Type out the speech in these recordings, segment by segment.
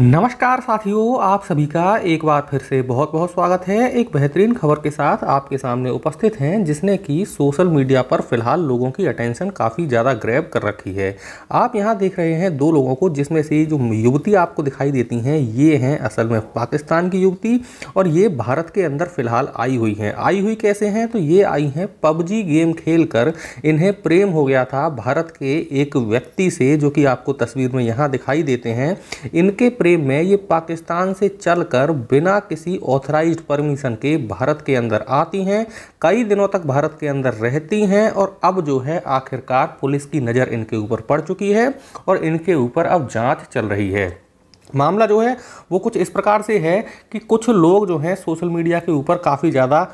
नमस्कार साथियों आप सभी का एक बार फिर से बहुत बहुत स्वागत है एक बेहतरीन खबर के साथ आपके सामने उपस्थित हैं जिसने कि सोशल मीडिया पर फिलहाल लोगों की अटेंशन काफ़ी ज़्यादा ग्रैब कर रखी है आप यहां देख रहे हैं दो लोगों को जिसमें से जो युवती आपको दिखाई देती हैं ये हैं असल में पाकिस्तान की युवती और ये भारत के अंदर फिलहाल आई हुई हैं आई हुई कैसे हैं तो ये आई हैं पबजी गेम खेल कर इन्हें प्रेम हो गया था भारत के एक व्यक्ति से जो कि आपको तस्वीर में यहाँ दिखाई देते हैं इनके फ्रेम में ये पाकिस्तान से चलकर बिना किसी ऑथराइज्ड परमिशन के भारत के अंदर आती हैं कई दिनों तक भारत के अंदर रहती हैं और अब जो है आखिरकार पुलिस की नज़र इनके ऊपर पड़ चुकी है और इनके ऊपर अब जाँच चल रही है मामला जो है वो कुछ इस प्रकार से है कि कुछ लोग जो हैं सोशल मीडिया के ऊपर काफ़ी ज़्यादा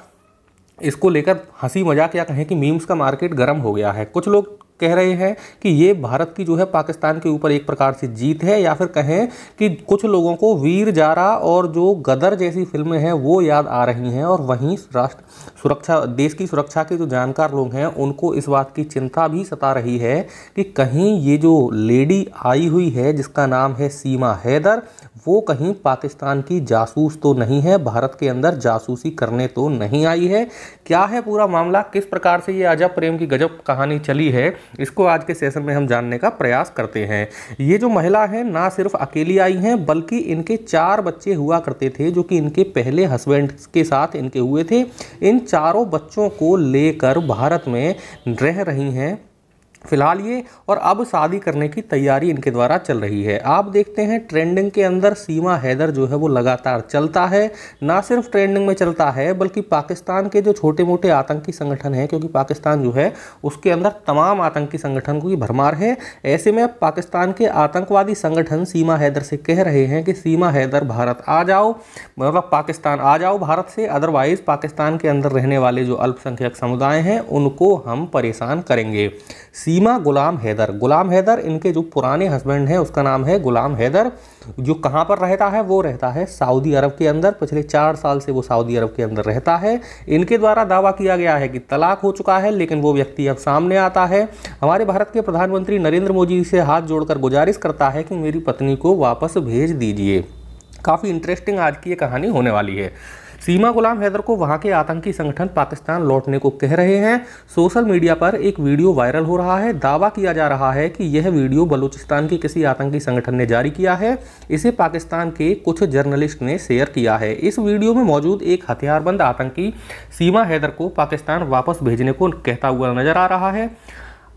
इसको लेकर हंसी मजाक या कहें कि मीम्स का मार्केट गर्म हो गया है कुछ लोग कह रहे हैं कि ये भारत की जो है पाकिस्तान के ऊपर एक प्रकार से जीत है या फिर कहें कि कुछ लोगों को वीर जारा और जो गदर जैसी फिल्में हैं वो याद आ रही हैं और वहीं राष्ट्र सुरक्षा देश की सुरक्षा के जो जानकार लोग हैं उनको इस बात की चिंता भी सता रही है कि कहीं ये जो लेडी आई हुई है जिसका नाम है सीमा हैदर वो कहीं पाकिस्तान की जासूस तो नहीं है भारत के अंदर जासूसी करने तो नहीं आई है क्या है पूरा मामला किस प्रकार से ये आजा प्रेम की गजब कहानी चली है इसको आज के सेशन में हम जानने का प्रयास करते हैं ये जो महिला है ना सिर्फ अकेली आई हैं बल्कि इनके चार बच्चे हुआ करते थे जो कि इनके पहले हस्बैंड के साथ इनके हुए थे इन चारों बच्चों को लेकर भारत में रह रही हैं फिलहाल ये और अब शादी करने की तैयारी इनके द्वारा चल रही है आप देखते हैं ट्रेंडिंग के अंदर सीमा हैदर जो है वो लगातार चलता है ना सिर्फ ट्रेंडिंग में चलता है बल्कि पाकिस्तान के जो छोटे मोटे आतंकी संगठन हैं क्योंकि पाकिस्तान जो है उसके अंदर तमाम आतंकी संगठन की भरमार है ऐसे में पाकिस्तान के आतंकवादी संगठन सीमा हैदर से कह रहे हैं कि सीमा हैदर भारत आ जाओ मतलब पाकिस्तान आ जाओ भारत से अदरवाइज़ पाकिस्तान के अंदर रहने वाले जो अल्पसंख्यक समुदाय हैं उनको हम परेशान करेंगे सीमा गुलाम हैदर गुलाम हैदर इनके जो पुराने हस्बैंड हैं उसका नाम है गुलाम हैदर जो कहाँ पर रहता है वो रहता है सऊदी अरब के अंदर पिछले चार साल से वो सऊदी अरब के अंदर रहता है इनके द्वारा दावा किया गया है कि तलाक हो चुका है लेकिन वो व्यक्ति अब सामने आता है हमारे भारत के प्रधानमंत्री नरेंद्र मोदी से हाथ जोड़कर गुजारिश करता है कि मेरी पत्नी को वापस भेज दीजिए काफ़ी इंटरेस्टिंग आज की ये कहानी होने वाली है सीमा गुलाम हैदर को वहां के आतंकी संगठन पाकिस्तान लौटने को कह रहे हैं सोशल मीडिया पर एक वीडियो वायरल हो रहा है दावा किया जा रहा है कि यह वीडियो बलूचिस्तान के किसी आतंकी संगठन ने जारी किया है इसे पाकिस्तान के कुछ जर्नलिस्ट ने शेयर किया है इस वीडियो में मौजूद एक हथियारबंद आतंकी सीमा हैदर को पाकिस्तान वापस भेजने को कहता हुआ नजर आ रहा है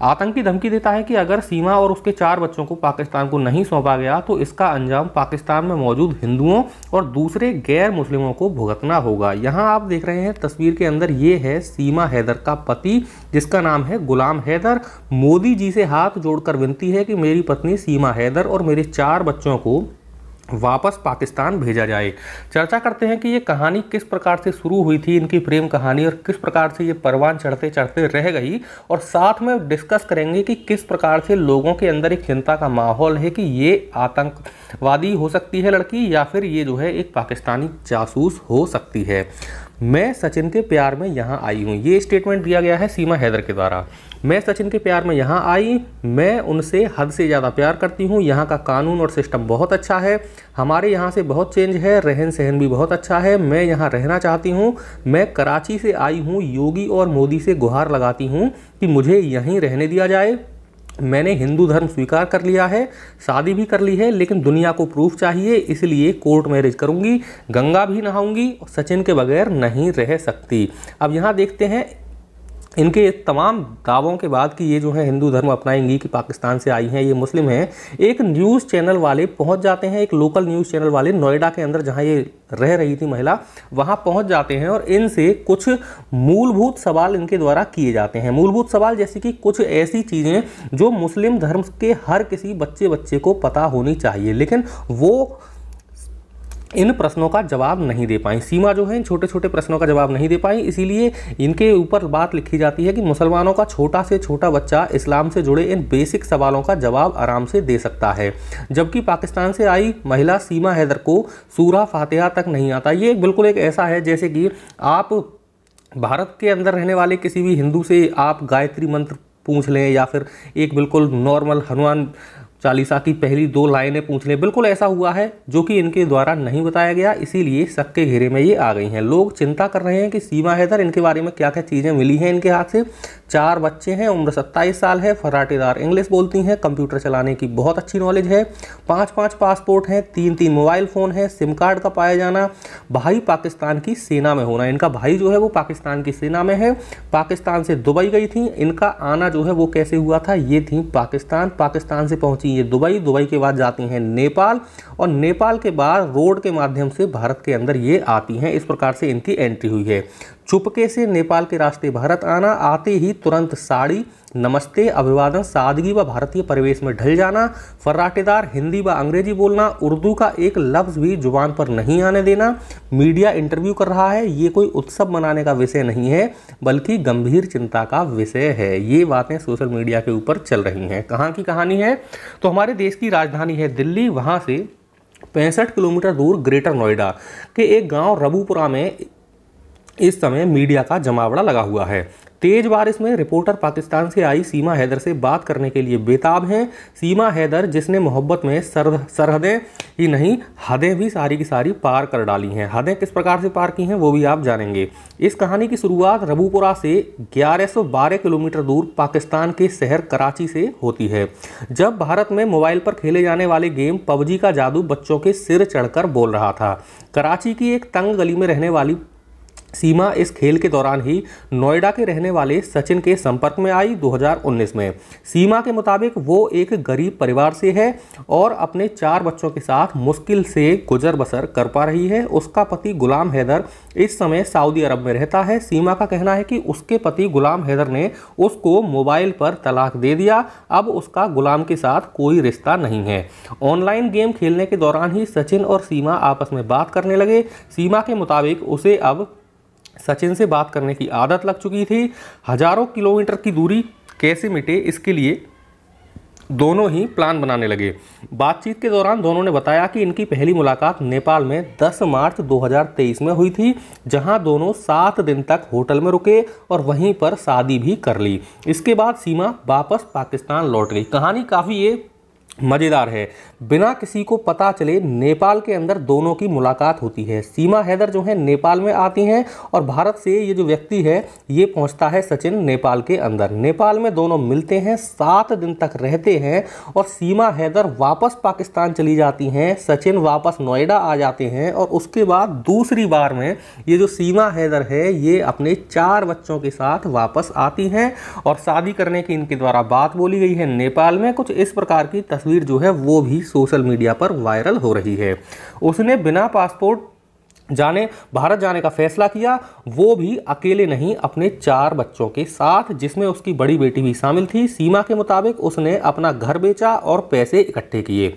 आतंकी धमकी देता है कि अगर सीमा और उसके चार बच्चों को पाकिस्तान को नहीं सौंपा गया तो इसका अंजाम पाकिस्तान में मौजूद हिंदुओं और दूसरे गैर मुस्लिमों को भुगतना होगा यहाँ आप देख रहे हैं तस्वीर के अंदर ये है सीमा हैदर का पति जिसका नाम है गुलाम हैदर मोदी जी से हाथ जोड़कर विनती है कि मेरी पत्नी सीमा हैदर और मेरे चार बच्चों को वापस पाकिस्तान भेजा जाए चर्चा करते हैं कि ये कहानी किस प्रकार से शुरू हुई थी इनकी प्रेम कहानी और किस प्रकार से ये परवान चढ़ते चढ़ते रह गई और साथ में डिस्कस करेंगे कि किस प्रकार से लोगों के अंदर एक चिंता का माहौल है कि ये आतंकवादी हो सकती है लड़की या फिर ये जो है एक पाकिस्तानी जासूस हो सकती है मैं सचिन के प्यार में यहाँ आई हूँ ये स्टेटमेंट दिया गया है सीमा हैदर के द्वारा मैं सचिन के प्यार में यहाँ आई मैं उनसे हद से ज़्यादा प्यार करती हूँ यहाँ का कानून और सिस्टम बहुत अच्छा है हमारे यहाँ से बहुत चेंज है रहन सहन भी बहुत अच्छा है मैं यहाँ रहना चाहती हूँ मैं कराची से आई हूँ योगी और मोदी से गुहार लगाती हूँ कि मुझे यहीं रहने दिया जाए मैंने हिंदू धर्म स्वीकार कर लिया है शादी भी कर ली है लेकिन दुनिया को प्रूफ चाहिए इसलिए कोर्ट मैरिज करूंगी गंगा भी नहाऊंगी सचिन के बगैर नहीं रह सकती अब यहाँ देखते हैं इनके तमाम दावों के बाद कि ये जो है हिंदू धर्म अपनाएंगी कि पाकिस्तान से आई हैं ये मुस्लिम हैं एक न्यूज़ चैनल वाले पहुंच जाते हैं एक लोकल न्यूज़ चैनल वाले नोएडा के अंदर जहां ये रह रही थी महिला वहां पहुंच जाते हैं और इनसे कुछ मूलभूत सवाल इनके द्वारा किए जाते हैं मूलभूत सवाल जैसे कि कुछ ऐसी चीज़ें जो मुस्लिम धर्म के हर किसी बच्चे बच्चे को पता होनी चाहिए लेकिन वो इन प्रश्नों का जवाब नहीं दे पाई सीमा जो है इन छोटे छोटे प्रश्नों का जवाब नहीं दे पाई इसीलिए इनके ऊपर बात लिखी जाती है कि मुसलमानों का छोटा से छोटा बच्चा इस्लाम से जुड़े इन बेसिक सवालों का जवाब आराम से दे सकता है जबकि पाकिस्तान से आई महिला सीमा हैदर को सूरा फातिहा तक नहीं आता ये बिल्कुल एक ऐसा है जैसे कि आप भारत के अंदर रहने वाले किसी भी हिंदू से आप गायत्री मंत्र पूछ लें या फिर एक बिल्कुल नॉर्मल हनुमान चालीसा की पहली दो लाइनें पूछ लें बिल्कुल ऐसा हुआ है जो कि इनके द्वारा नहीं बताया गया इसीलिए शक के घेरे में ये आ गई हैं लोग चिंता कर रहे हैं कि सीमा हैदर इनके बारे में क्या क्या चीज़ें मिली हैं इनके हाथ से चार बच्चे हैं उम्र सत्ताईस साल है फराटेदार इंग्लिश बोलती हैं कंप्यूटर चलाने की बहुत अच्छी नॉलेज है पाँच पाँच पासपोर्ट हैं तीन तीन मोबाइल फ़ोन है सिम कार्ड का पाया जाना भाई पाकिस्तान की सेना में होना इनका भाई जो है वो पाकिस्तान की सेना में है पाकिस्तान से दुबई गई थी इनका आना जो है वो कैसे हुआ था ये थी पाकिस्तान पाकिस्तान से पहुँची जाती दुबई दुबई के बाद जाती हैं नेपाल और नेपाल के बाद रोड के माध्यम से भारत के अंदर ये आती हैं इस प्रकार से इनकी एंट्री हुई है चुपके से नेपाल के रास्ते भारत आना आते ही तुरंत साड़ी नमस्ते अभिवादन सादगी व भारतीय परिवेश में ढल जाना फर्राटेदार हिंदी व अंग्रेजी बोलना उर्दू का एक लफ्ज़ भी जुबान पर नहीं आने देना मीडिया इंटरव्यू कर रहा है ये कोई उत्सव मनाने का विषय नहीं है बल्कि गंभीर चिंता का विषय है ये बातें सोशल मीडिया के ऊपर चल रही हैं कहाँ की कहानी है तो हमारे देश की राजधानी है दिल्ली वहाँ से पैंसठ किलोमीटर दूर ग्रेटर नोएडा के एक गांव रबूपुरा में इस समय मीडिया का जमावड़ा लगा हुआ है तेज बारिश में रिपोर्टर पाकिस्तान से आई सीमा हैदर से बात करने के लिए बेताब हैं सीमा हैदर जिसने मोहब्बत में सरहदें ही नहीं हदें भी सारी की सारी पार कर डाली हैं हदें किस प्रकार से पार की हैं वो भी आप जानेंगे इस कहानी की शुरुआत रबूपुरा से 1112 किलोमीटर दूर पाकिस्तान के शहर कराची से होती है जब भारत में मोबाइल पर खेले जाने वाले गेम पबजी का जादू बच्चों के सिर चढ़कर बोल रहा था कराची की एक तंग गली में रहने वाली सीमा इस खेल के दौरान ही नोएडा के रहने वाले सचिन के संपर्क में आई 2019 में सीमा के मुताबिक वो एक गरीब परिवार से है और अपने चार बच्चों के साथ मुश्किल से गुजर बसर कर पा रही है उसका पति गुलाम हैदर इस समय सऊदी अरब में रहता है सीमा का कहना है कि उसके पति गुलाम हैदर ने उसको मोबाइल पर तलाक दे दिया अब उसका गुलाम के साथ कोई रिश्ता नहीं है ऑनलाइन गेम खेलने के दौरान ही सचिन और सीमा आपस में बात करने लगे सीमा के मुताबिक उसे अब सचिन से बात करने की आदत लग चुकी थी हजारों किलोमीटर की दूरी कैसे मिटे इसके लिए दोनों ही प्लान बनाने लगे बातचीत के दौरान दोनों ने बताया कि इनकी पहली मुलाकात नेपाल में 10 मार्च 2023 में हुई थी जहां दोनों सात दिन तक होटल में रुके और वहीं पर शादी भी कर ली इसके बाद सीमा वापस पाकिस्तान लौट गई कहानी काफ़ी ये मज़ेदार है बिना किसी को पता चले नेपाल के अंदर दोनों की मुलाकात होती है सीमा हैदर जो है नेपाल में आती हैं और भारत से ये जो व्यक्ति है ये पहुंचता है सचिन नेपाल के अंदर नेपाल में दोनों मिलते हैं सात दिन तक रहते हैं और सीमा हैदर वापस पाकिस्तान चली जाती हैं सचिन वापस नोएडा आ जाते हैं और उसके बाद दूसरी बार में ये जो सीमा हैदर है ये अपने चार बच्चों के साथ वापस आती हैं और शादी करने की इनके द्वारा बात बोली गई है नेपाल में कुछ इस प्रकार की तस्वीर जो है वो भी सोशल मीडिया पर वायरल हो रही है उसने बिना पासपोर्ट जाने भारत जाने का फैसला किया वो भी अकेले नहीं अपने चार बच्चों के साथ जिसमें उसकी बड़ी बेटी भी शामिल थी सीमा के मुताबिक उसने अपना घर बेचा और पैसे इकट्ठे किए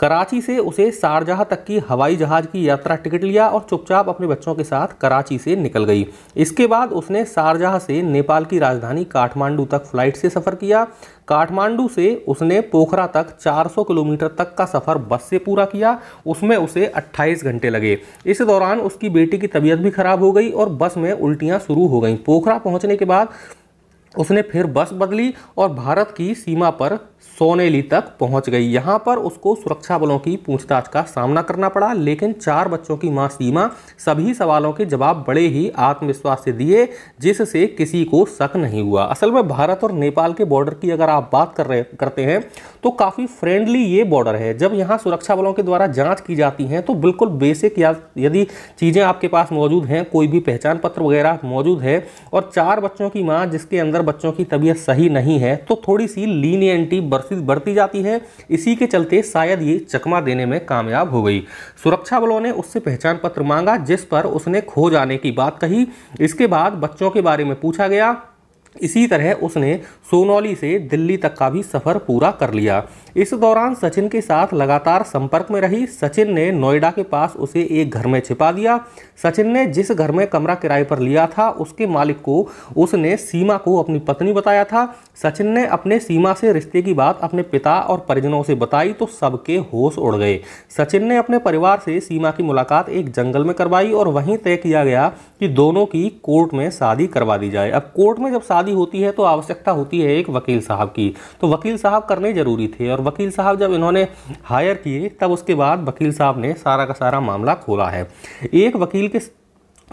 कराची से उसे शारजहाँ तक की हवाई जहाज़ की यात्रा टिकट लिया और चुपचाप अपने बच्चों के साथ कराची से निकल गई इसके बाद उसने शारजहाँ से नेपाल की राजधानी काठमांडू तक फ्लाइट से सफ़र किया काठमांडू से उसने पोखरा तक 400 किलोमीटर तक का सफ़र बस से पूरा किया उसमें उसे 28 घंटे लगे इस दौरान उसकी बेटी की तबीयत भी ख़राब हो गई और बस में उल्टियाँ शुरू हो गई पोखरा पहुँचने के बाद उसने फिर बस बदली और भारत की सीमा पर सोनेली तक पहुंच गई यहां पर उसको सुरक्षा बलों की पूछताछ का सामना करना पड़ा लेकिन चार बच्चों की मां सीमा सभी सवालों के जवाब बड़े ही आत्मविश्वास से दिए जिससे किसी को शक नहीं हुआ असल में भारत और नेपाल के बॉर्डर की अगर आप बात कर रहे करते हैं तो काफ़ी फ्रेंडली ये बॉर्डर है जब यहाँ सुरक्षा बलों के द्वारा जाँच की जाती हैं तो बिल्कुल बेसिक या यदि चीज़ें आपके पास मौजूद हैं कोई भी पहचान पत्र वगैरह मौजूद है और चार बच्चों की माँ जिसके अंदर बच्चों की तबीयत सही नहीं है तो थोड़ी सी लीनियंटी बढ़ती बढ़ती जाती है इसी के चलते शायद ये चकमा देने में कामयाब हो गई सुरक्षा बलों ने उससे पहचान पत्र मांगा जिस पर उसने खो जाने की बात कही इसके बाद बच्चों के बारे में पूछा गया इसी तरह उसने सोनौली से दिल्ली तक का भी सफ़र पूरा कर लिया इस दौरान सचिन के साथ लगातार संपर्क में रही सचिन ने नोएडा के पास उसे एक घर में छिपा दिया सचिन ने जिस घर में कमरा किराए पर लिया था उसके मालिक को उसने सीमा को अपनी पत्नी बताया था सचिन ने अपने सीमा से रिश्ते की बात अपने पिता और परिजनों से बताई तो सबके होश उड़ गए सचिन ने अपने परिवार से सीमा की मुलाकात एक जंगल में करवाई और वहीं तय किया गया कि दोनों की कोर्ट में शादी करवा दी जाए अब कोर्ट में जब शादी होती है तो आवश्यकता होती है एक वकील साहब की तो वकील साहब करने जरूरी थे और और वकील साहब जब इन्होंने हायर किए तब उसके बाद वकील साहब ने सारा का सारा मामला खोला है एक वकील के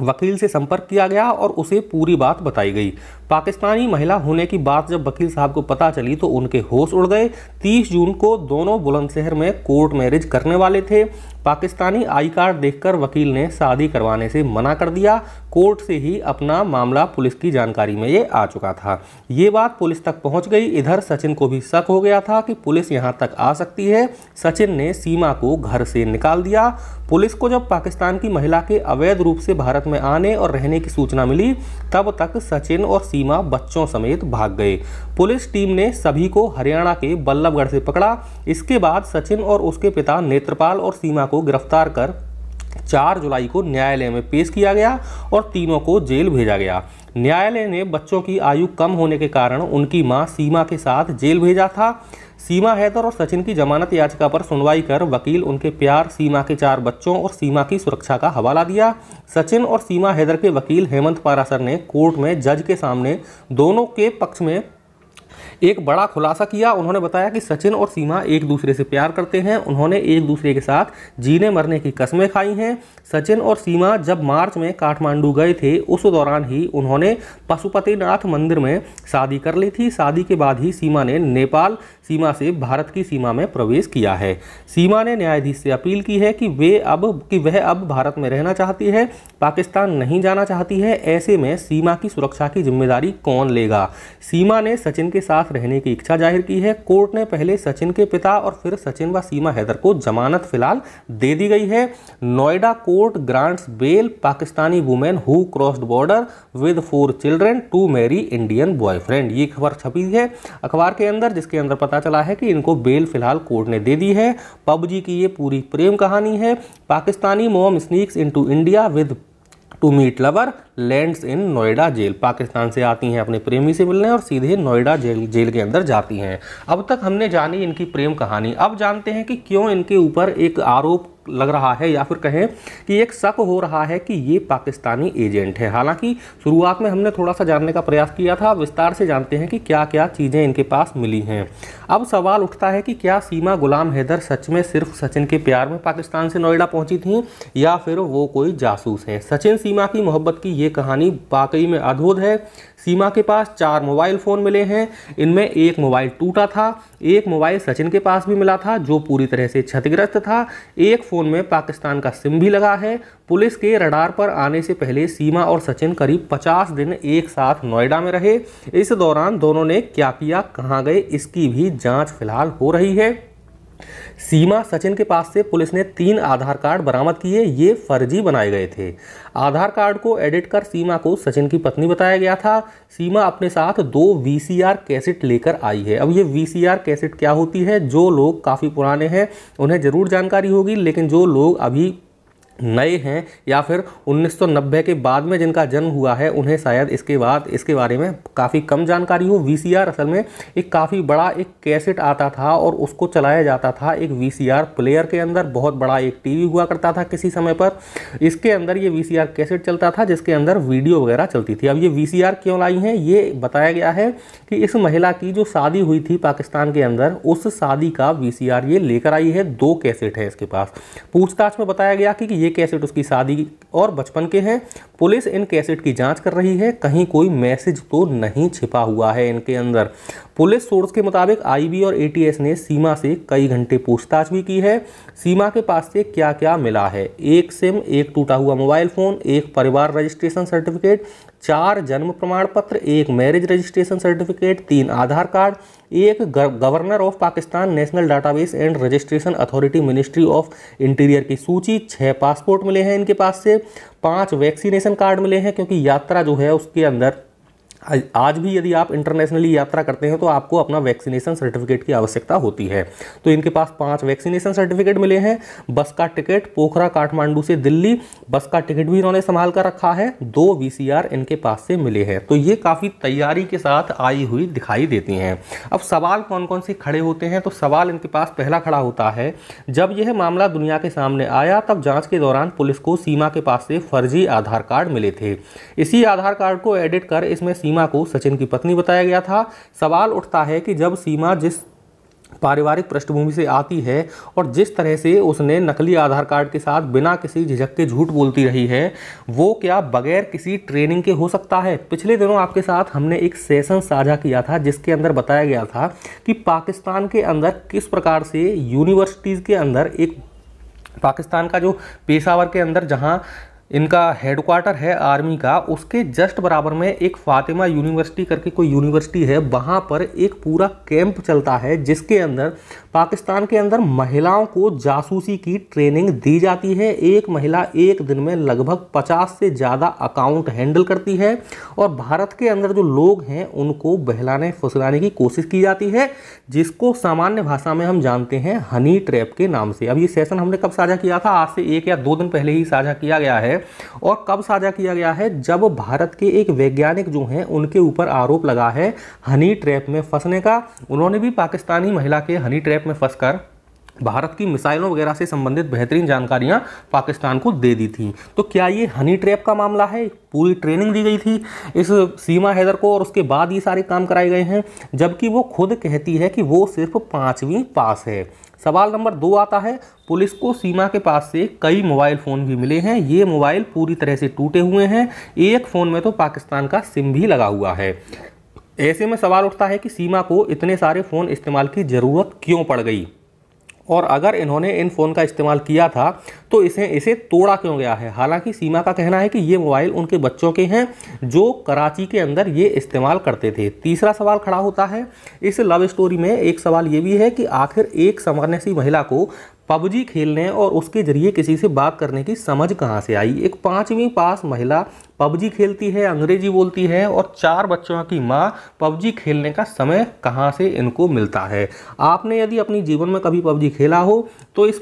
वकील से संपर्क किया गया और उसे पूरी बात बताई गई पाकिस्तानी महिला होने की बात जब वकील साहब को पता चली तो उनके होश उड़ गए 30 जून को दोनों बुलंदशहर में कोर्ट मैरिज करने वाले थे पाकिस्तानी आई कार्ड देखकर वकील ने शादी करवाने से मना कर दिया कोर्ट से ही अपना मामला पुलिस की जानकारी में ये आ चुका था ये बात पुलिस तक पहुंच गई इधर सचिन को भी शक हो गया था कि पुलिस यहां तक आ सकती है सचिन ने सीमा को घर से निकाल दिया पुलिस को जब पाकिस्तान की महिला के अवैध रूप से भारत में आने और रहने की सूचना मिली तब तक सचिन और सीमा बच्चों समेत भाग गए पुलिस टीम ने सभी को हरियाणा के बल्लभगढ़ से पकड़ा इसके बाद सचिन और उसके पिता नेत्रपाल और सीमा को को गिरफ्तार कर चार जुलाई को न्यायालय में पेश किया गया और तीनों को जेल भेजा गया न्यायालय ने बच्चों की आयु कम होने के कारण उनकी मां सीमा के साथ जेल भेजा था सीमा हैदर और सचिन की जमानत याचिका पर सुनवाई कर वकील उनके प्यार सीमा के चार बच्चों और सीमा की सुरक्षा का हवाला दिया सचिन और सीमा हैदर के वकील हेमंत पारासर ने कोर्ट में जज के सामने दोनों के पक्ष में एक बड़ा खुलासा किया उन्होंने बताया कि सचिन और सीमा एक दूसरे से प्यार करते हैं उन्होंने एक दूसरे के साथ जीने मरने की कस्में खाई हैं सचिन और सीमा जब मार्च में काठमांडू गए थे उस दौरान ही उन्होंने पशुपतिनाथ मंदिर में शादी कर ली थी शादी के बाद ही सीमा ने नेपाल सीमा से भारत की सीमा में प्रवेश किया है सीमा ने न्यायाधीश से अपील की है कि वे अब कि वह अब भारत में रहना चाहती है पाकिस्तान नहीं जाना चाहती है ऐसे में सीमा की सुरक्षा की जिम्मेदारी कौन लेगा सीमा ने सचिन के साथ रहने की इच्छा जाहिर की है कोर्ट ने पहले सचिन के पिता और फिर सचिन व सीमा हैदर को जमानत फिलहाल दे दी गई है Noida court grants bail Pakistani women who crossed border with four children to marry Indian boyfriend ये खबर छपी है अखबार के अंदर जिसके अंदर पता पता चला है कि इनको बेल फिलहाल कोर्ट ने दे दी है पबजी की ये पूरी प्रेम कहानी है Pakistani mom sneaks into India with to meet lover lands in Noida jail Pakistan से आती हैं अपने प्रेमी से मिलने और सीधे नोएडा जेल जेल के अंदर जाती हैं अब तक हमने जानी इनकी प्रेम कहानी अब जानते हैं कि क्यों इनके ऊपर एक आरोप लग रहा है या फिर कहें कि एक शक हो रहा है कि ये पाकिस्तानी एजेंट है हालांकि शुरुआत में हमने थोड़ा सा जानने का प्रयास किया था विस्तार से जानते हैं कि क्या क्या चीज़ें इनके पास मिली हैं अब सवाल उठता है कि क्या सीमा गुलाम हैदर सच में सिर्फ सचिन के प्यार में पाकिस्तान से नोएडा पहुंची थी या फिर वो कोई जासूस हैं सचिन सीमा की मोहब्बत की ये ये कहानी वाकई में अद्भुत है सीमा के पास चार मोबाइल फ़ोन मिले हैं इनमें एक मोबाइल टूटा था एक मोबाइल सचिन के पास भी मिला था जो पूरी तरह से क्षतिग्रस्त था एक फ़ोन में पाकिस्तान का सिम भी लगा है पुलिस के रडार पर आने से पहले सीमा और सचिन करीब 50 दिन एक साथ नोएडा में रहे इस दौरान दोनों ने क्या किया कहाँ गए इसकी भी जाँच फिलहाल हो रही है सीमा सचिन के पास से पुलिस ने तीन आधार कार्ड बरामद किए ये फर्जी बनाए गए थे आधार कार्ड को एडिट कर सीमा को सचिन की पत्नी बताया गया था सीमा अपने साथ दो वीसीआर कैसेट लेकर आई है अब ये वीसीआर कैसेट क्या होती है जो लोग काफ़ी पुराने हैं उन्हें ज़रूर जानकारी होगी लेकिन जो लोग अभी नए हैं या फिर 1990 के बाद में जिनका जन्म हुआ है उन्हें शायद इसके बाद इसके बारे में काफ़ी कम जानकारी हो वी असल में एक काफ़ी बड़ा एक कैसेट आता था और उसको चलाया जाता था एक वी प्लेयर के अंदर बहुत बड़ा एक टीवी हुआ करता था किसी समय पर इसके अंदर ये वी कैसेट चलता था जिसके अंदर वीडियो वगैरह चलती थी अब ये वी क्यों लाई हैं ये बताया गया है कि इस महिला की जो शादी हुई थी पाकिस्तान के अंदर उस शादी का वी ये लेकर आई है दो कैसेट है इसके पास पूछताछ में बताया गया कि ये ये कैसेट उसकी शादी और बचपन के हैं पुलिस इन कैसेट की जांच कर रही है कहीं कोई मैसेज तो नहीं छिपा हुआ है इनके अंदर पुलिस सोर्स के मुताबिक आईबी और एटीएस ने सीमा से कई घंटे पूछताछ भी की है सीमा के पास से क्या क्या मिला है एक सिम एक टूटा हुआ मोबाइल फ़ोन एक परिवार रजिस्ट्रेशन सर्टिफिकेट चार जन्म प्रमाण पत्र एक मैरिज रजिस्ट्रेशन सर्टिफिकेट तीन आधार कार्ड एक governor of Pakistan national database and registration authority ministry of interior की सूची छः पासपोर्ट मिले हैं इनके पास से पांच वैक्सीनेशन कार्ड मिले हैं क्योंकि यात्रा जो है उसके अंदर आज भी यदि आप इंटरनेशनली यात्रा करते हैं तो आपको अपना वैक्सीनेशन सर्टिफिकेट की आवश्यकता होती है तो इनके पास पांच वैक्सीनेशन सर्टिफिकेट मिले हैं बस का टिकट पोखरा काठमांडू से दिल्ली बस का टिकट भी इन्होंने संभाल कर रखा है दो वी इनके पास से मिले हैं तो ये काफ़ी तैयारी के साथ आई हुई दिखाई देती हैं अब सवाल कौन कौन से खड़े होते हैं तो सवाल इनके पास पहला खड़ा होता है जब यह मामला दुनिया के सामने आया तब जांच के दौरान पुलिस को सीमा के पास से फर्जी आधार कार्ड मिले थे इसी आधार कार्ड को एडिट कर इसमें सीमा सीमा को सचिन की पत्नी बताया गया था सवाल उठता है कि जब सीमा जिस पारिवारिक पृष्ठभूमि से आती है और जिस तरह से उसने नकली आधार कार्ड के साथ बिना किसी झिझक के झूठ बोलती रही है वो क्या बगैर किसी ट्रेनिंग के हो सकता है पिछले दिनों आपके साथ हमने एक सेशन साझा किया था जिसके अंदर बताया गया था कि पाकिस्तान के अंदर किस प्रकार से यूनिवर्सिटीज़ के अंदर एक पाकिस्तान का जो पेशावर के अंदर जहाँ इनका हेडक्वार्टर है आर्मी का उसके जस्ट बराबर में एक फातिमा यूनिवर्सिटी करके कोई यूनिवर्सिटी है वहाँ पर एक पूरा कैंप चलता है जिसके अंदर पाकिस्तान के अंदर महिलाओं को जासूसी की ट्रेनिंग दी जाती है एक महिला एक दिन में लगभग 50 से ज़्यादा अकाउंट हैंडल करती है और भारत के अंदर जो लोग हैं उनको बहलाने फुसलाने की कोशिश की जाती है जिसको सामान्य भाषा में हम जानते हैं हनी ट्रैप के नाम से अब ये सेशन हमने कब साझा किया था आज से एक या दो दिन पहले ही साझा किया गया है है और कब साझा किया गया है जब भारत के एक वैज्ञानिक जो हैं उनके ऊपर आरोप लगा है हनी ट्रैप में फंसने का उन्होंने भी पाकिस्तानी महिला के हनी ट्रैप में फंसकर भारत की मिसाइलों वगैरह से संबंधित बेहतरीन जानकारियां पाकिस्तान को दे दी थी तो क्या ये हनी ट्रैप का मामला है पूरी ट्रेनिंग दी गई थी इस सीमा हैदर को और उसके बाद ये सारे काम कराए गए हैं जबकि वो खुद कहती है कि वो सिर्फ पाँचवीं पास है सवाल नंबर दो आता है पुलिस को सीमा के पास से कई मोबाइल फ़ोन भी मिले हैं ये मोबाइल पूरी तरह से टूटे हुए हैं एक फ़ोन में तो पाकिस्तान का सिम भी लगा हुआ है ऐसे में सवाल उठता है कि सीमा को इतने सारे फ़ोन इस्तेमाल की ज़रूरत क्यों पड़ गई और अगर इन्होंने इन फ़ोन का इस्तेमाल किया था तो इसे इसे तोड़ा क्यों गया है हालांकि सीमा का कहना है कि ये मोबाइल उनके बच्चों के हैं जो कराची के अंदर ये इस्तेमाल करते थे तीसरा सवाल खड़ा होता है इस लव स्टोरी में एक सवाल ये भी है कि आखिर एक सी महिला को पबजी खेलने और उसके जरिए किसी से बात करने की समझ कहाँ से आई एक पाँचवीं पास महिला पबजी खेलती है अंग्रेजी बोलती है और चार बच्चों की माँ पबजी खेलने का समय कहाँ से इनको मिलता है आपने यदि अपनी जीवन में कभी पबजी खेला हो तो इस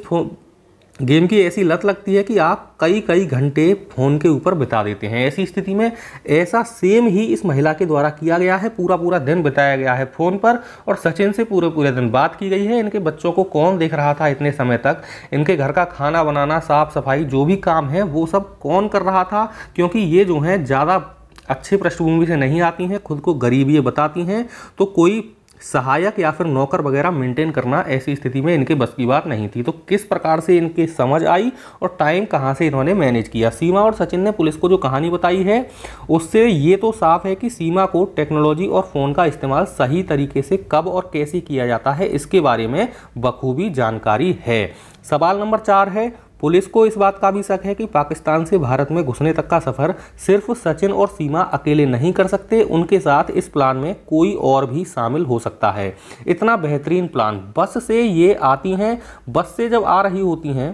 गेम की ऐसी लत लगती है कि आप कई कई घंटे फ़ोन के ऊपर बिता देते हैं ऐसी स्थिति में ऐसा सेम ही इस महिला के द्वारा किया गया है पूरा पूरा दिन बिताया गया है फ़ोन पर और सचिन से पूरे पूरे दिन बात की गई है इनके बच्चों को कौन देख रहा था इतने समय तक इनके घर का खाना बनाना साफ़ सफाई जो भी काम है वो सब कौन कर रहा था क्योंकि ये जो हैं ज़्यादा अच्छे पृष्ठभूमि से नहीं आती हैं खुद को गरीबी बताती हैं तो कोई सहायक या फिर नौकर वगैरह मेंटेन करना ऐसी स्थिति में इनके बस की बात नहीं थी तो किस प्रकार से इनकी समझ आई और टाइम कहाँ से इन्होंने मैनेज किया सीमा और सचिन ने पुलिस को जो कहानी बताई है उससे ये तो साफ है कि सीमा को टेक्नोलॉजी और फ़ोन का इस्तेमाल सही तरीके से कब और कैसे किया जाता है इसके बारे में बखूबी जानकारी है सवाल नंबर चार है पुलिस को इस बात का भी शक है कि पाकिस्तान से भारत में घुसने तक का सफ़र सिर्फ सचिन और सीमा अकेले नहीं कर सकते उनके साथ इस प्लान में कोई और भी शामिल हो सकता है इतना बेहतरीन प्लान बस से ये आती हैं बस से जब आ रही होती हैं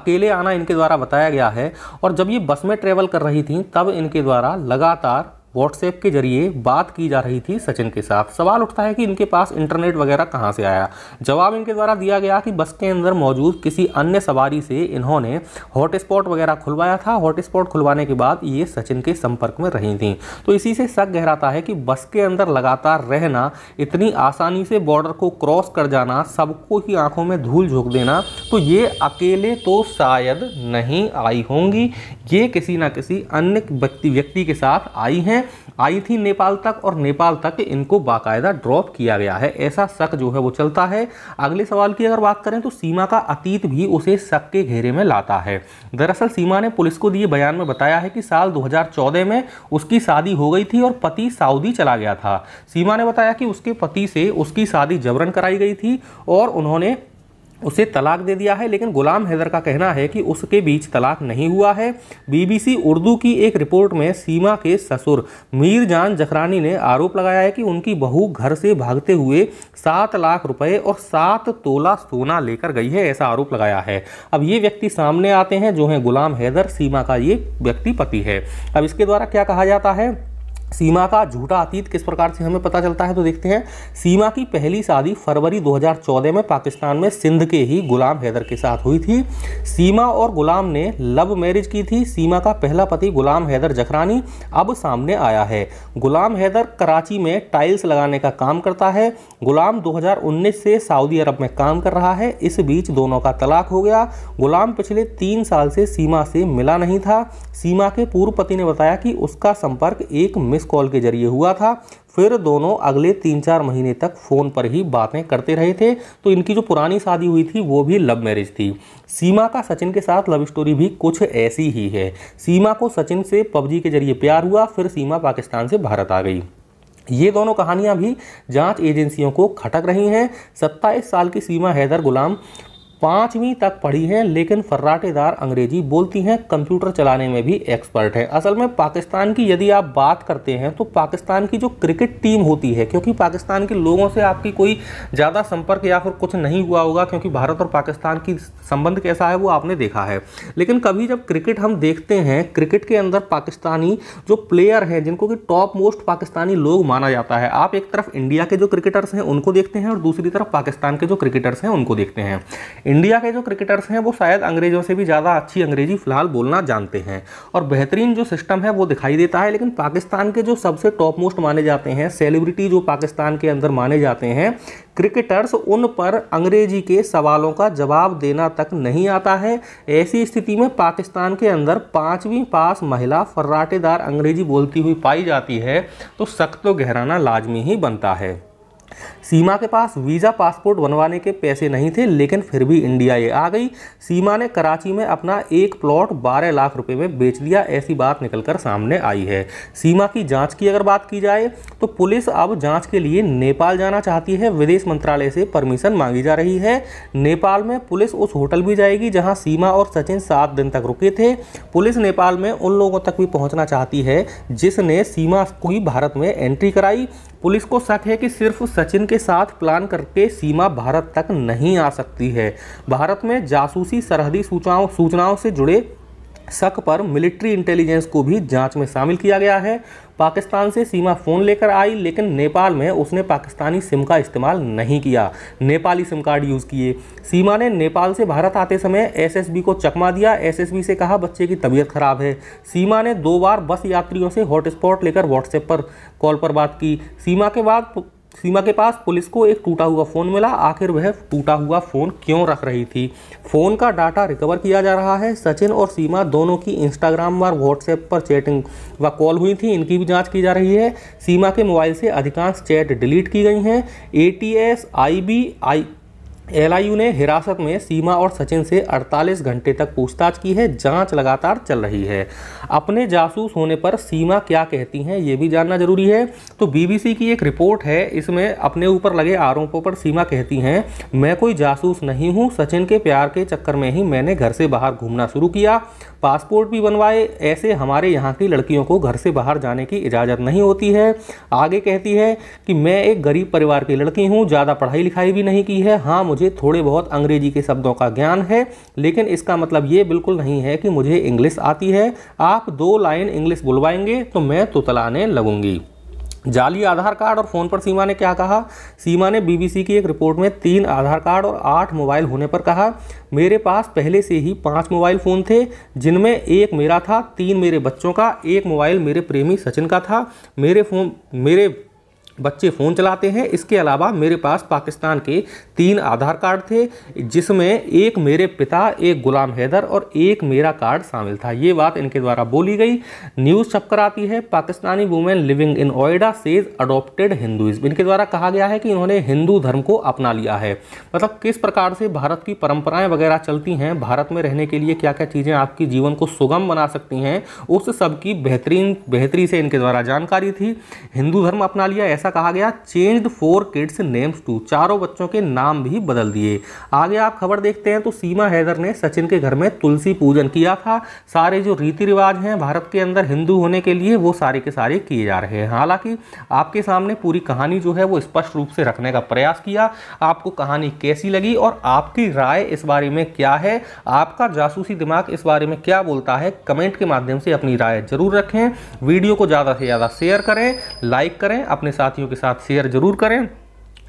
अकेले आना इनके द्वारा बताया गया है और जब ये बस में ट्रेवल कर रही थी तब इनके द्वारा लगातार व्हाट्सएप के जरिए बात की जा रही थी सचिन के साथ सवाल उठता है कि इनके पास इंटरनेट वगैरह कहाँ से आया जवाब इनके द्वारा दिया गया कि बस के अंदर मौजूद किसी अन्य सवारी से इन्होंने हॉटस्पॉट वगैरह खुलवाया था हॉटस्पॉट खुलवाने के बाद ये सचिन के संपर्क में रही थी तो इसी से शक गहराता है कि बस के अंदर लगातार रहना इतनी आसानी से बॉर्डर को क्रॉस कर जाना सबको ही आंखों में धूल झोंक देना तो ये अकेले तो शायद नहीं आई होंगी ये किसी ना किसी अन्य व्यक्ति व्यक्ति के साथ आई हैं हैं आई थी नेपाल तक और नेपाल तक इनको बाकायदा ड्रॉप किया गया है ऐसा शक जो है वो चलता है अगले सवाल की अगर बात करें तो सीमा का अतीत भी उसे शक के घेरे में लाता है दरअसल सीमा ने पुलिस को दिए बयान में बताया है कि साल 2014 में उसकी शादी हो गई थी और पति सऊदी चला गया था सीमा ने बताया कि उसके पति से उसकी शादी जबरन कराई गई थी और उन्होंने उसे तलाक दे दिया है लेकिन गुलाम हैदर का कहना है कि उसके बीच तलाक नहीं हुआ है बीबीसी उर्दू की एक रिपोर्ट में सीमा के ससुर मीर जान जखरानी ने आरोप लगाया है कि उनकी बहू घर से भागते हुए सात लाख रुपए और सात तोला सोना लेकर गई है ऐसा आरोप लगाया है अब ये व्यक्ति सामने आते हैं जो हैं गुलाम हैदर सीमा का ये व्यक्ति पति है अब इसके द्वारा क्या कहा जाता है सीमा का झूठा अतीत किस प्रकार से हमें पता चलता है तो देखते हैं सीमा की पहली शादी फरवरी 2014 में पाकिस्तान में सिंध के ही गुलाम हैदर के साथ हुई थी सीमा और गुलाम ने लव मैरिज की थी सीमा का पहला पति गुलाम हैदर जखरानी अब सामने आया है गुलाम हैदर कराची में टाइल्स लगाने का काम करता है गुलाम दो से सऊदी अरब में काम कर रहा है इस बीच दोनों का तलाक हो गया गुलाम पिछले तीन साल से सीमा से मिला नहीं था सीमा के पूर्व पति ने बताया कि उसका संपर्क एक मिस मिस कॉल के जरिए हुआ था फिर दोनों अगले तीन चार महीने तक फ़ोन पर ही बातें करते रहे थे तो इनकी जो पुरानी शादी हुई थी वो भी लव मैरिज थी सीमा का सचिन के साथ लव स्टोरी भी कुछ ऐसी ही है सीमा को सचिन से पबजी के जरिए प्यार हुआ फिर सीमा पाकिस्तान से भारत आ गई ये दोनों कहानियां भी जांच एजेंसियों को खटक रही हैं सत्ताईस साल की सीमा हैदर गुलाम पाँचवीं तक पढ़ी है लेकिन फर्राटेदार अंग्रेजी बोलती हैं कंप्यूटर चलाने में भी एक्सपर्ट है असल में पाकिस्तान की यदि आप बात करते हैं तो पाकिस्तान की जो क्रिकेट टीम होती है क्योंकि पाकिस्तान के लोगों से आपकी कोई ज़्यादा संपर्क या फिर कुछ नहीं हुआ होगा क्योंकि भारत और पाकिस्तान की संबंध कैसा है वो आपने देखा है लेकिन कभी जब क्रिकेट हम देखते हैं क्रिकेट के अंदर पाकिस्तानी जो प्लेयर हैं जिनको कि टॉप मोस्ट पाकिस्तानी लोग माना जाता है आप एक तरफ इंडिया के जो क्रिकेटर्स हैं उनको देखते हैं और दूसरी तरफ पाकिस्तान के जो क्रिकेटर्स हैं उनको देखते हैं इंडिया के जो क्रिकेटर्स हैं वो शायद अंग्रेजों से भी ज़्यादा अच्छी अंग्रेजी फ़िलहाल बोलना जानते हैं और बेहतरीन जो सिस्टम है वो दिखाई देता है लेकिन पाकिस्तान के जो सबसे टॉप मोस्ट माने जाते हैं सेलिब्रिटी जो पाकिस्तान के अंदर माने जाते हैं क्रिकेटर्स उन पर अंग्रेजी के सवालों का जवाब देना तक नहीं आता है ऐसी स्थिति में पाकिस्तान के अंदर पाँचवीं पास महिला फर्राटेदार अंग्रेजी बोलती हुई पाई जाती है तो सख्त तो गहराना लाजमी ही बनता है सीमा के पास वीज़ा पासपोर्ट बनवाने के पैसे नहीं थे लेकिन फिर भी इंडिया ये आ गई सीमा ने कराची में अपना एक प्लॉट 12 लाख रुपए में बेच दिया ऐसी बात निकलकर सामने आई है सीमा की जांच की अगर बात की जाए तो पुलिस अब जांच के लिए नेपाल जाना चाहती है विदेश मंत्रालय से परमिशन मांगी जा रही है नेपाल में पुलिस उस होटल भी जाएगी जहाँ सीमा और सचिन सात दिन तक रुके थे पुलिस नेपाल में उन लोगों तक भी पहुँचना चाहती है जिसने सीमा को भारत में एंट्री कराई पुलिस को शक है कि सिर्फ सचिन के साथ प्लान करके सीमा भारत तक नहीं आ सकती है भारत में जासूसी सरहदी सूचनाओं सूचनाओं से जुड़े शक पर मिलिट्री इंटेलिजेंस को भी जांच में शामिल किया गया है पाकिस्तान से सीमा फ़ोन लेकर आई लेकिन नेपाल में उसने पाकिस्तानी सिम का इस्तेमाल नहीं किया नेपाली सिम कार्ड यूज़ किए सीमा ने नेपाल से भारत आते समय एसएसबी को चकमा दिया एसएसबी से कहा बच्चे की तबीयत ख़राब है सीमा ने दो बार बस यात्रियों से हॉटस्पॉट लेकर व्हाट्सएप पर कॉल पर बात की सीमा के बाद सीमा के पास पुलिस को एक टूटा हुआ फ़ोन मिला आखिर वह टूटा हुआ फ़ोन क्यों रख रही थी फ़ोन का डाटा रिकवर किया जा रहा है सचिन और सीमा दोनों की इंस्टाग्राम और व्हाट्सएप पर चैटिंग व कॉल हुई थी इनकी भी जांच की जा रही है सीमा के मोबाइल से अधिकांश चैट डिलीट की गई हैं A T S I B I LIU ने हिरासत में सीमा और सचिन से 48 घंटे तक पूछताछ की है जांच लगातार चल रही है अपने जासूस होने पर सीमा क्या कहती हैं ये भी जानना जरूरी है तो बीबीसी की एक रिपोर्ट है इसमें अपने ऊपर लगे आरोपों पर सीमा कहती हैं मैं कोई जासूस नहीं हूँ सचिन के प्यार के चक्कर में ही मैंने घर से बाहर घूमना शुरू किया पासपोर्ट भी बनवाए ऐसे हमारे यहाँ की लड़कियों को घर से बाहर जाने की इजाज़त नहीं होती है आगे कहती है कि मैं एक गरीब परिवार की लड़की हूँ ज़्यादा पढ़ाई लिखाई भी नहीं की है हाँ मुझे थोड़े बहुत अंग्रेजी के शब्दों का ज्ञान है लेकिन इसका मतलब ये बिल्कुल नहीं है कि मुझे इंग्लिश आती है आप दो लाइन इंग्लिश बुलवाएंगे तो मैं तुतलाने लगूंगी जाली आधार कार्ड और फोन पर सीमा ने क्या कहा सीमा ने बीबीसी की एक रिपोर्ट में तीन आधार कार्ड और आठ मोबाइल होने पर कहा मेरे पास पहले से ही पांच मोबाइल फ़ोन थे जिनमें एक मेरा था तीन मेरे बच्चों का एक मोबाइल मेरे प्रेमी सचिन का था मेरे फोन मेरे बच्चे फ़ोन चलाते हैं इसके अलावा मेरे पास पाकिस्तान के तीन आधार कार्ड थे जिसमें एक मेरे पिता एक गुलाम हैदर और एक मेरा कार्ड शामिल था ये बात इनके द्वारा बोली गई न्यूज़ छपकर आती है Pakistani women living in Noida says adopted Hindus इनके द्वारा कहा गया है कि इन्होंने हिंदू धर्म को अपना लिया है मतलब किस प्रकार से भारत की परम्पराएँ वगैरह चलती हैं भारत में रहने के लिए क्या क्या चीज़ें आपकी जीवन को सुगम बना सकती हैं उस सब की बेहतरीन बेहतरी से इनके द्वारा जानकारी थी हिंदू धर्म अपना लिया ऐसा ऐसा कहा गया changed four kids names to चारों बच्चों के नाम भी बदल दिए आगे आप खबर देखते हैं तो सीमा हैदर ने सचिन के घर में तुलसी पूजन किया था सारे जो रीति रिवाज हैं भारत के अंदर हिंदू होने के लिए वो सारे के सारे किए जा रहे हैं हालांकि आपके सामने पूरी कहानी जो है वो स्पष्ट रूप से रखने का प्रयास किया आपको कहानी कैसी लगी और आपकी राय इस बारे में क्या है आपका जासूसी दिमाग इस बारे में क्या बोलता है कमेंट के माध्यम से अपनी राय जरूर रखें वीडियो को ज़्यादा से ज़्यादा शेयर करें लाइक करें अपने साथ साथियों के साथ शेयर जरूर करें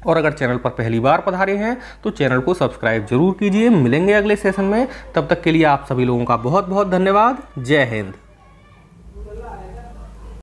और अगर चैनल पर पहली बार पधारे हैं तो चैनल को सब्सक्राइब जरूर कीजिए मिलेंगे अगले सेशन में तब तक के लिए आप सभी लोगों का बहुत बहुत धन्यवाद जय हिंद